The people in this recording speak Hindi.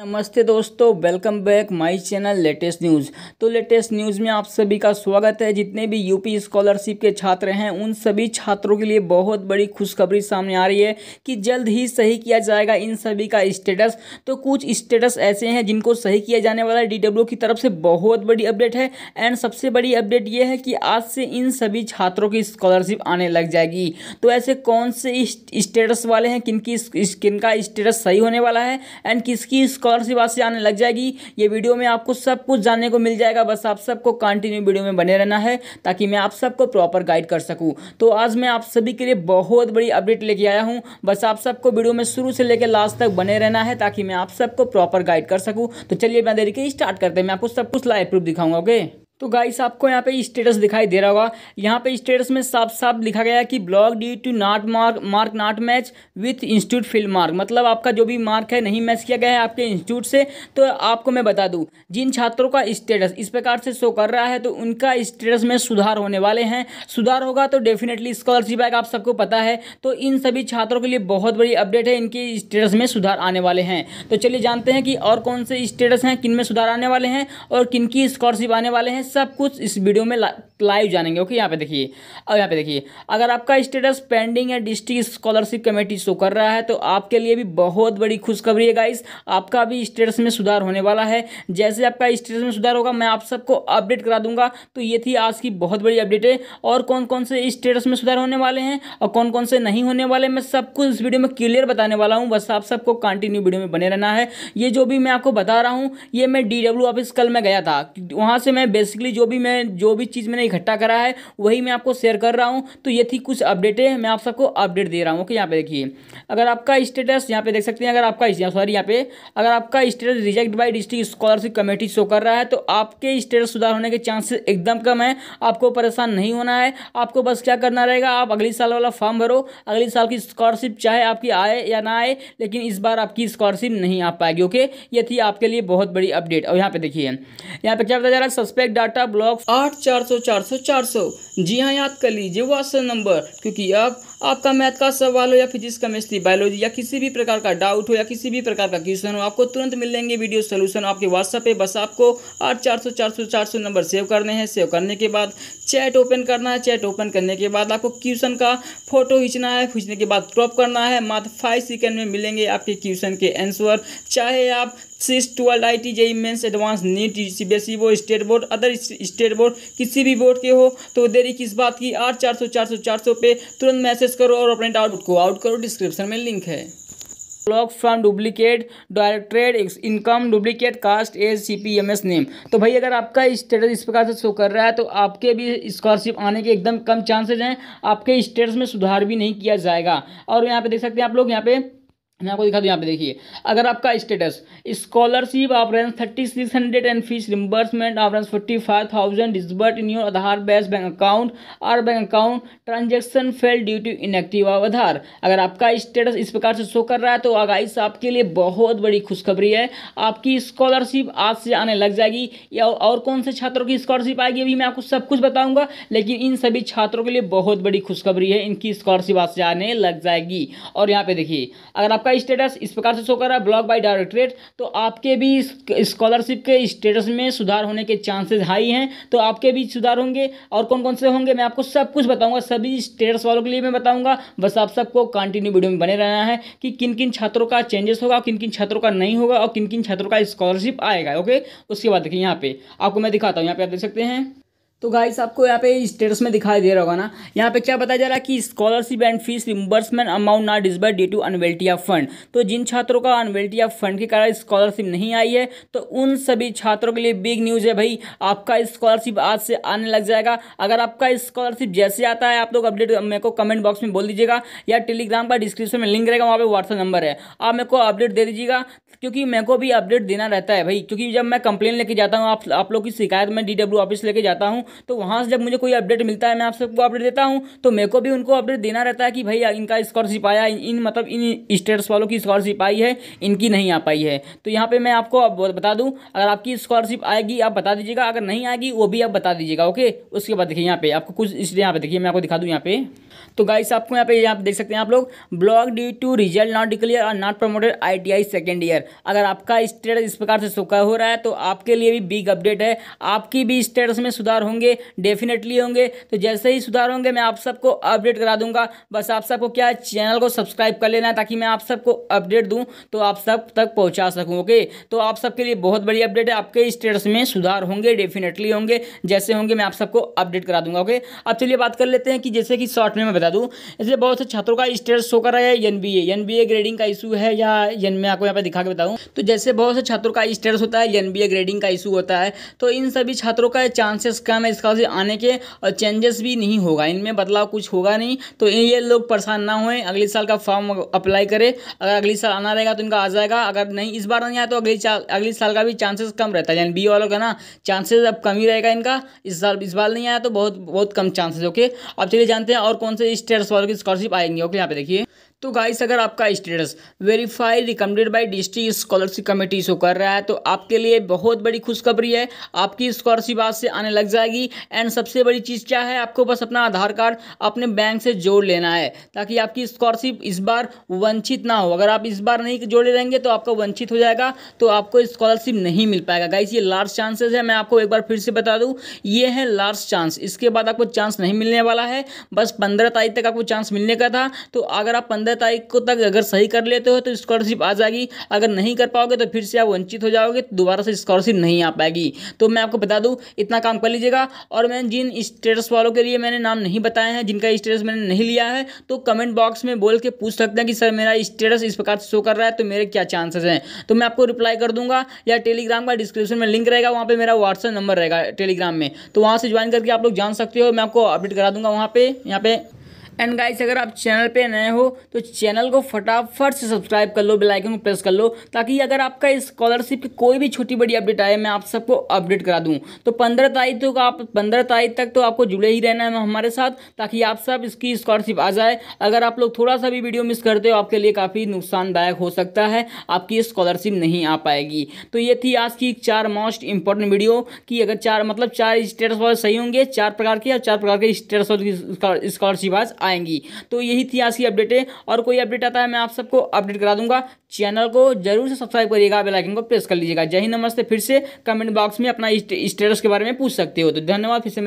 नमस्ते दोस्तों welcome back my channel latest news तो लेटेस्ट न्यूज़ में आप सभी का स्वागत है जितने भी यूपी स्कॉलरशिप के छात्र हैं उन सभी छात्रों के लिए बहुत बड़ी खुशखबरी सामने आ रही है कि जल्द ही सही किया जाएगा इन सभी का स्टेटस तो कुछ स्टेटस ऐसे हैं जिनको सही किया जाने वाला है डी की तरफ से बहुत बड़ी अपडेट है एंड सबसे बड़ी अपडेट ये है कि आज से इन सभी छात्रों की स्कॉलरशिप आने लग जाएगी तो ऐसे कौन से स्टेटस वाले हैं किन की किनका स्टेटस सही होने वाला है एंड किसकी स्कॉलरशिप आज से आने लग जाएगी ये वीडियो में आपको सब कुछ जानने को मिल जाएगा बस आप सबको कंटिन्यू वीडियो में बने रहना है ताकि मैं आप सबको प्रॉपर गाइड कर सकूँ तो आज मैं आप सभी के लिए बहुत बड़ी अपडेट लेके आया हूँ बस आप सबको वीडियो में शुरू से लेकर लास्ट तक बने रहना है ताकि मैं आप सबको प्रॉपर गाइड कर सकूँ तो चलिए मैं देरी के स्टार्ट करते हैं मैं आपको सब कुछ लाइव प्रूफ दिखाऊंगा ओके तो गाइस आपको यहाँ पे स्टेटस दिखाई दे रहा होगा यहाँ पे स्टेटस में साफ साफ लिखा गया है कि block due to not mark mark not match with institute field mark मतलब आपका जो भी मार्क है नहीं मैच किया गया है आपके इंस्टीट्यूट से तो आपको मैं बता दूँ जिन छात्रों का स्टेटस इस प्रकार से शो कर रहा है तो उनका स्टेटस में सुधार होने वाले हैं सुधार होगा तो डेफिनेटली स्कॉलरशिप आएगा आप सबको पता है तो इन सभी छात्रों के लिए बहुत बड़ी अपडेट है इनके स्टेटस में सुधार आने वाले हैं तो चलिए जानते हैं कि और कौन से स्टेटस हैं किन में सुधार आने वाले हैं और किन की स्कॉलरशिप आने वाले हैं सब कुछ इस वीडियो में लाइव जानेंगे ओके यहाँ पे देखिए अब यहाँ पे देखिए अगर आपका स्टेटस पेंडिंग है डिस्ट्रिक्ट स्कॉलरशिप कमेटी शो कर रहा है तो आपके लिए भी बहुत बड़ी खुशखबरी है गाइस आपका भी स्टेटस में सुधार होने वाला है जैसे आपका स्टेटस में सुधार होगा मैं आप सबको अपडेट करा दूंगा तो ये थी आज की बहुत बड़ी अपडेट है और कौन कौन से स्टेटस में सुधार होने वाले हैं और कौन कौन से नहीं होने वाले मैं सबको इस वीडियो में क्लियर बताने वाला हूँ बस आप सबको कंटिन्यू वीडियो में बने रहना है ये जो भी मैं आपको बता रहा हूँ ये मैं डी ऑफिस कल में गया था वहाँ से मैं बेसिकली जो भी मैं जो भी चीज़ मैंने इकट्ठा करा है वही मैं आपको शेयर कर रहा हूँ तो ये थी कुछ अपडेटें मैं आप सबको अपडेट दे रहा हूँ ओके यहाँ पे देखिए अगर आपका स्टेटस यहाँ पे देख सकते हैं अगर आपका सॉरी यहाँ पे अगर आपका status reject by district scholarship committee show कर रहा है तो आपके स्टेटस सुधार होने के चांसेस एकदम कम है आपको परेशान नहीं होना है आपको बस क्या करना रहेगा आप अगले साल वाला फॉर्म भरो अगले साल की स्कॉलरशिप चाहे आपकी आए या ना आए लेकिन इस बार आपकी स्कॉलरशिप नहीं आ पाएगी ओके ये थी आपके लिए बहुत बड़ी अपडेट और यहाँ पे देखिए यहाँ पे क्या बताया जा रहा है सस्पेक्ट डाटा ब्लॉक आठ चार सौ चार चार सौ चार सौ जी हाँ याद कर लीजिए वो नंबर क्योंकि अब आपका मैथ का सवाल हो या फिजिक्स केमिस्ट्री बायोलॉजी या किसी भी प्रकार का डाउट हो या किसी भी प्रकार का क्वेश्चन हो आपको तुरंत मिल लेंगे वीडियो सोल्यूशन आपके व्हाट्सअप पे बस आपको आठ चार सौ चार सौ चार सौ नंबर सेव करने हैं सेव करने के बाद चैट ओपन करना है चैट ओपन करने के बाद आपको क्वेश्चन का फोटो खींचना है खींचने के बाद ड्रॉप करना है मात्र फाइव सेकेंड में मिलेंगे आपके क्वेश्चन के आंसर चाहे आप six twelve I T JEE mains advance NEET C B S E board state board other state board किसी भी बोर्ड के हो तो देरी किस बात की आठ चार सौ चार सौ चार सौ पे तुरंत मैसेज सर्च करो और अपने डाउट को आउट करो डिस्क्रिप्शन में लिंक है block from duplicate directorate income duplicate caste as C P M S name तो भाई अगर आपका स्टेटस इस प्रकार से शो कर रहा है तो आपके भी स्कॉलरशिप आने के एकदम कम चांसेज हैं आपके स्टेटस में सुधार भी नहीं किया जाएगा और यहाँ पे देख सकते हैं आप लोग यहाँ पे मैं आपको दिखा दूँ यहाँ पे देखिए अगर आपका status scholarship of rupees thirty six hundred and fees reimbursement of rupees forty five thousand disbursed in your Aadhaar base bank account और bank account transaction fail due to inactive of Aadhaar अगर आपका स्टेटस इस प्रकार से शो कर रहा है तो आगाइस आपके लिए बहुत बड़ी खुशखबरी है आपकी स्कॉलरशिप आज से आने लग जाएगी या और कौन से छात्रों की स्कॉलरशिप आएगी अभी मैं आपको सब कुछ बताऊँगा लेकिन इन सभी छात्रों के लिए बहुत बड़ी खुशखबरी है इनकी स्कॉलरशिप आज से आने लग जाएगी और यहाँ पर देखिए अगर आपका आपका स्टेटस इस प्रकार से शो कर रहा है ब्लॉक बाई डायरेक्ट्रेट तो आपके भी स्कॉलरशिप के स्टेटस में सुधार होने के चांसेस हाई हैं तो आपके भी सुधार होंगे और कौन कौन से होंगे मैं आपको सब कुछ बताऊंगा सभी स्टेटस वालों के लिए मैं बताऊंगा बस आप सबको कंटिन्यू वीडियो में बने रहना है कि किन किन छात्रों का चेंजेस होगा किन किन छात्रों का नहीं होगा और किन किन छात्रों का स्कॉलरशिप आएगा ओके उसके बाद देखिए यहाँ पे आपको मैं दिखाता हूँ यहाँ पे आप देख सकते हैं तो गाइस आपको यहाँ पे स्टेटस में दिखाई दे रहा होगा ना यहाँ पे क्या बताया जा रहा है कि scholarship and fees reimbursement amount not disbursed due to unavailability of fund तो जिन छात्रों का अनवेल्टी ऑफ फंड के कारण स्कॉलरशिप नहीं आई है तो उन सभी छात्रों के लिए बिग न्यूज़ है भाई आपका स्कॉलरशिप आज से आने लग जाएगा अगर आपका स्कॉलरशिप जैसे आता है आप लोग अपडेट मेरे को कमेंट बॉक्स में बोल दीजिएगा या टेलीग्राम का डिस्क्रिप्शन में लिंक रहेगा वहाँ पर व्हाट्सअप नंबर है आप मेरे को अपडेट दे दीजिएगा क्योंकि मेरे को भी अपडेट देना रहता है भाई क्योंकि जब मैं कंप्लेन लेके जाता हूँ आप, आप लोग की शिकायत में डी ऑफिस लेके जाता हूँ तो वहाँ से जब मुझे कोई अपडेट मिलता है मैं आप सबको अपडेट देता हूँ तो मेरे को भी उनको अपडेट देना रहता है कि भाई इनका स्कॉलरशिप आया इन, मतलब इन स्टेट्स वालों की स्कॉलरशिप आई है इनकी नहीं आ पाई है तो यहाँ पर मैं आपको बता दूँ अगर आपकी स्कॉलरशिप आएगी आप बता दीजिएगा अगर नहीं आएगी वो भी आप बता दीजिएगा ओके उसके बाद देखिए यहाँ पे आपको कुछ इसलिए यहाँ पे देखिए मैं आपको दिखा दूँ यहाँ पे तो गाइस आपको यहाँ पे यहाँ पे देख सकते हैं आप लोग block due to result not declare और not promoted ITI second year अगर आपका स्टेटस इस प्रकार से सुखा हो रहा है तो आपके लिए भी बिग अपडेट है आपकी भी स्टेटस में सुधार होंगे होंगे डेफिनेटली होंगे तो जैसे ही सुधार होंगे मैं आप सबको अपडेट करा दूंगा बस आप सबको क्या है चैनल को सब्सक्राइब कर लेना ताकि मैं आप सबको अपडेट दूँ तो आप सब तक पहुँचा सकूँ ओके तो आप सबके लिए बहुत बड़ी अपडेट है आपके स्टेटस में सुधार होंगे डेफिनेटली होंगे जैसे होंगे मैं आप सबको अपडेट करा दूंगा ओके अब चलिए बात कर लेते हैं कि जैसे कि शॉर्ट में मैं बता दूँ इसलिए बहुत से छात्रों का स्टेटस शो कर रहा है एन बी ग्रेडिंग का इशू है या एन मैं आपको यहाँ पर दिखा के बताऊँ तो जैसे बहुत से छात्रों का स्टेटस होता है एन ग्रेडिंग का इशू होता है तो इन सभी छात्रों का चांसेस कम है है इसका से आने के और चेंजेस भी नहीं होगा इनमें बदलाव कुछ होगा नहीं तो ये लोग परेशान ना होए अगले साल का फॉर्म अप्लाई करें अगर अगले साल आना रहेगा तो इनका आ जाएगा अगर नहीं इस बार नहीं आया तो अगले अगले साल का भी चांसेस कम रहता है यानी बी वालों का ना चांसेस अब कम ही रहेगा इनका इस साल इस बार नहीं आया तो बहुत बहुत कम चांसेस ओके अब चलिए जानते हैं और कौन से स्टेट्स वालों की स्कॉलरशिप आएंगी ओके यहाँ पे देखिए तो गाइस अगर आपका status verify recommended by district scholarship committee show कर रहा है तो आपके लिए बहुत बड़ी खुशखबरी है आपकी स्कॉलरशिप आज से आने लग जाएगी एंड सबसे बड़ी चीज़ क्या है आपको बस अपना आधार कार्ड अपने बैंक से जोड़ लेना है ताकि आपकी स्कॉलरशिप इस बार वंचित ना हो अगर आप इस बार नहीं जोड़े रहेंगे तो आपका वंचित हो जाएगा तो आपको स्कॉलरशिप नहीं मिल पाएगा गाइस ये लार्ज चांसेस है मैं आपको एक बार फिर से बता दूँ ये है लार्ज चांस इसके बाद आपको चांस नहीं मिलने वाला है बस पंद्रह तारीख तक आपको चांस मिलने का था तो अगर आप पंद्रह पंद्रह तारीख को तक अगर सही कर लेते हो तो स्कॉलरशिप आ जाएगी अगर नहीं कर पाओगे तो फिर से आप वंचित हो जाओगे तो दोबारा से स्कॉलरशिप नहीं आ पाएगी तो मैं आपको बता दूँ इतना काम कर लीजिएगा और मैंने जिन स्टेटस वालों के लिए मैंने नाम नहीं बताए हैं जिनका स्टेटस मैंने नहीं लिया है तो कमेंट बॉक्स में बोल के पूछ सकते हैं कि सर मेरा स्टेटस इस प्रकार से शो कर रहा है तो मेरे क्या चांसेस हैं तो मैं आपको रिप्लाई कर दूंगा या टेलीग्राम का डिस्क्रिप्शन में लिंक रहेगा वहाँ पर मेरा व्हाट्सअप नंबर रहेगा टेलीग्राम में तो वहाँ से ज्वाइन करके आप लोग जान सकते हो मैं आपको अपडेट करा दूंगा वहाँ पर यहाँ पे एंड गाइस अगर आप चैनल पे नए हो तो चैनल को फटाफट से सब्सक्राइब कर लो बेल आइकन को प्रेस कर लो ताकि अगर आपका स्कॉलरशिप की कोई भी छोटी बड़ी अपडेट आए मैं आप सबको अपडेट करा दूँ तो पंद्रह तारीख तक आप पंद्रह तारीख तक तो आपको जुड़े ही रहना है हमारे साथ ताकि आप सब इसकी स्कॉलरशिप आ जाए अगर आप लोग थोड़ा सा भी वीडियो मिस करते हो आपके लिए काफ़ी नुकसानदायक हो सकता है आपकी स्कॉलरशिप नहीं आ पाएगी तो ये थी आज की चार मोस्ट इंपॉर्टेंट वीडियो कि अगर चार मतलब चार स्टेटस वाले सही होंगे चार प्रकार के और चार प्रकार के स्टेटस वाले स्कॉलरशिप आज आएंगी तो यही थी आज की अपडेटें और कोई अपडेट आता है मैं आप सबको अपडेट करा दूंगा चैनल को जरूर से सब्सक्राइब करिएगा बेलाइकन को प्रेस कर लीजिएगा जय हिंद नमस्ते फिर से कमेंट बॉक्स में अपना स्टेटस के बारे में पूछ सकते हो तो धन्यवाद फिर से